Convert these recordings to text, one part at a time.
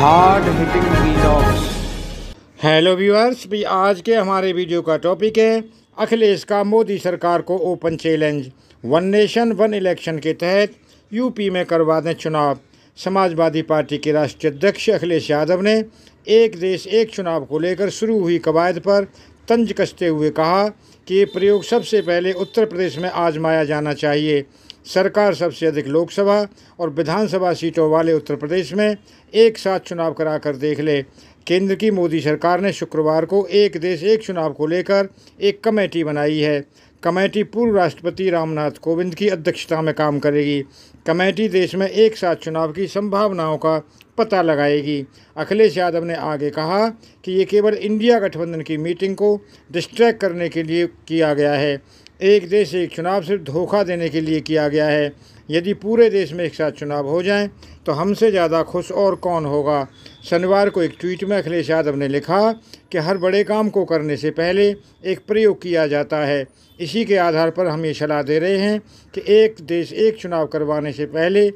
hard hitting hello viewers भी आज के हमारे वीडियो का टॉपिक है अखिलेश का मोदी सरकार को open challenge one nation one election के तहत यूपी में करवा दें चुनाव समाजवादी पार्टी के राष्ट्रीय अध्यक्ष अखिलेश यादव ने एक देश एक चुनाव को लेकर शुरू हुई कवायद पर तंज कसते हुए कहा कि ये प्रयोग सबसे पहले उत्तर प्रदेश में आजमाया जाना चाहिए सरकार सबसे अधिक लोकसभा और विधानसभा सीटों वाले उत्तर प्रदेश में एक साथ चुनाव कराकर देख ले केंद्र की मोदी सरकार ने शुक्रवार को एक देश एक चुनाव को लेकर एक कमेटी बनाई है कमेटी पूर्व राष्ट्रपति रामनाथ कोविंद की अध्यक्षता में काम करेगी कमेटी देश में एक साथ चुनाव की संभावनाओं का पता लगाएगी अखिलेश यादव ने आगे कहा कि ये केवल इंडिया गठबंधन की मीटिंग को डिस्ट्रैक्ट करने के लिए किया गया है एक देश एक चुनाव सिर्फ धोखा देने के लिए किया गया है यदि पूरे देश में एक साथ चुनाव हो जाएं तो हमसे ज़्यादा खुश और कौन होगा शनिवार को एक ट्वीट में अखिलेश यादव ने लिखा कि हर बड़े काम को करने से पहले एक प्रयोग किया जाता है इसी के आधार पर हम ये सलाह दे रहे हैं कि एक देश एक चुनाव करवाने से पहले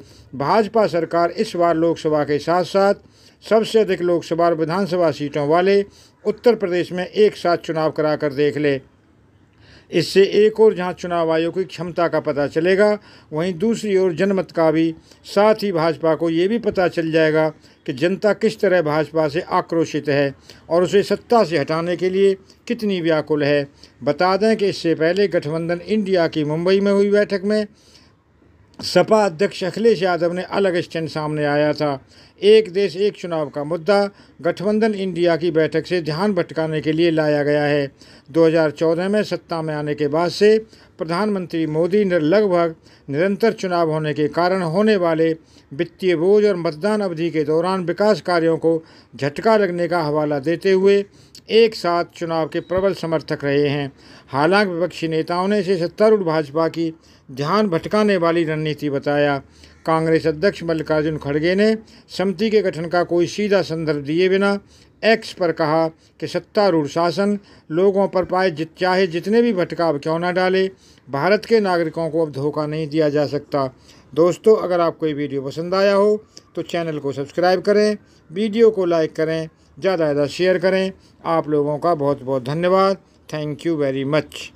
भाजपा सरकार इस बार लोकसभा के साथ साथ सबसे अधिक लोकसभा और विधानसभा सीटों वाले उत्तर प्रदेश में एक साथ चुनाव करा कर देख ले इससे एक और जहां चुनाव आयोग की क्षमता का पता चलेगा वहीं दूसरी ओर जनमत का भी साथ ही भाजपा को ये भी पता चल जाएगा कि जनता किस तरह भाजपा से आक्रोशित है और उसे सत्ता से हटाने के लिए कितनी व्याकुल है बता दें कि इससे पहले गठबंधन इंडिया की मुंबई में हुई बैठक में सपा अध्यक्ष अखिलेश यादव ने अलग स्टैंड सामने आया था एक देश एक चुनाव का मुद्दा गठबंधन इंडिया की बैठक से ध्यान भटकाने के लिए लाया गया है 2014 में सत्ता में आने के बाद से प्रधानमंत्री मोदी ने लगभग निरंतर चुनाव होने के कारण होने वाले वित्तीय बोझ और मतदान अवधि के दौरान विकास कार्यों को झटका लगने का हवाला देते हुए एक साथ चुनाव के प्रबल समर्थक रहे हैं हालांकि विपक्षी नेताओं ने इसे सत्तारूढ़ भाजपा की ध्यान भटकाने वाली रणनीति बताया कांग्रेस अध्यक्ष मल्लिकार्जुन खड़गे ने समिति के गठन का कोई सीधा संदर्भ दिए बिना एक्स पर कहा कि सत्तारूढ़ शासन लोगों पर पाए जित चाहे जितने भी भटकाव क्यों ना डाले भारत के नागरिकों को अब धोखा नहीं दिया जा सकता दोस्तों अगर आपको ये वीडियो पसंद आया हो तो चैनल को सब्सक्राइब करें वीडियो को लाइक करें ज़्यादा ज़्यादा शेयर करें आप लोगों का बहुत बहुत धन्यवाद थैंक यू वेरी मच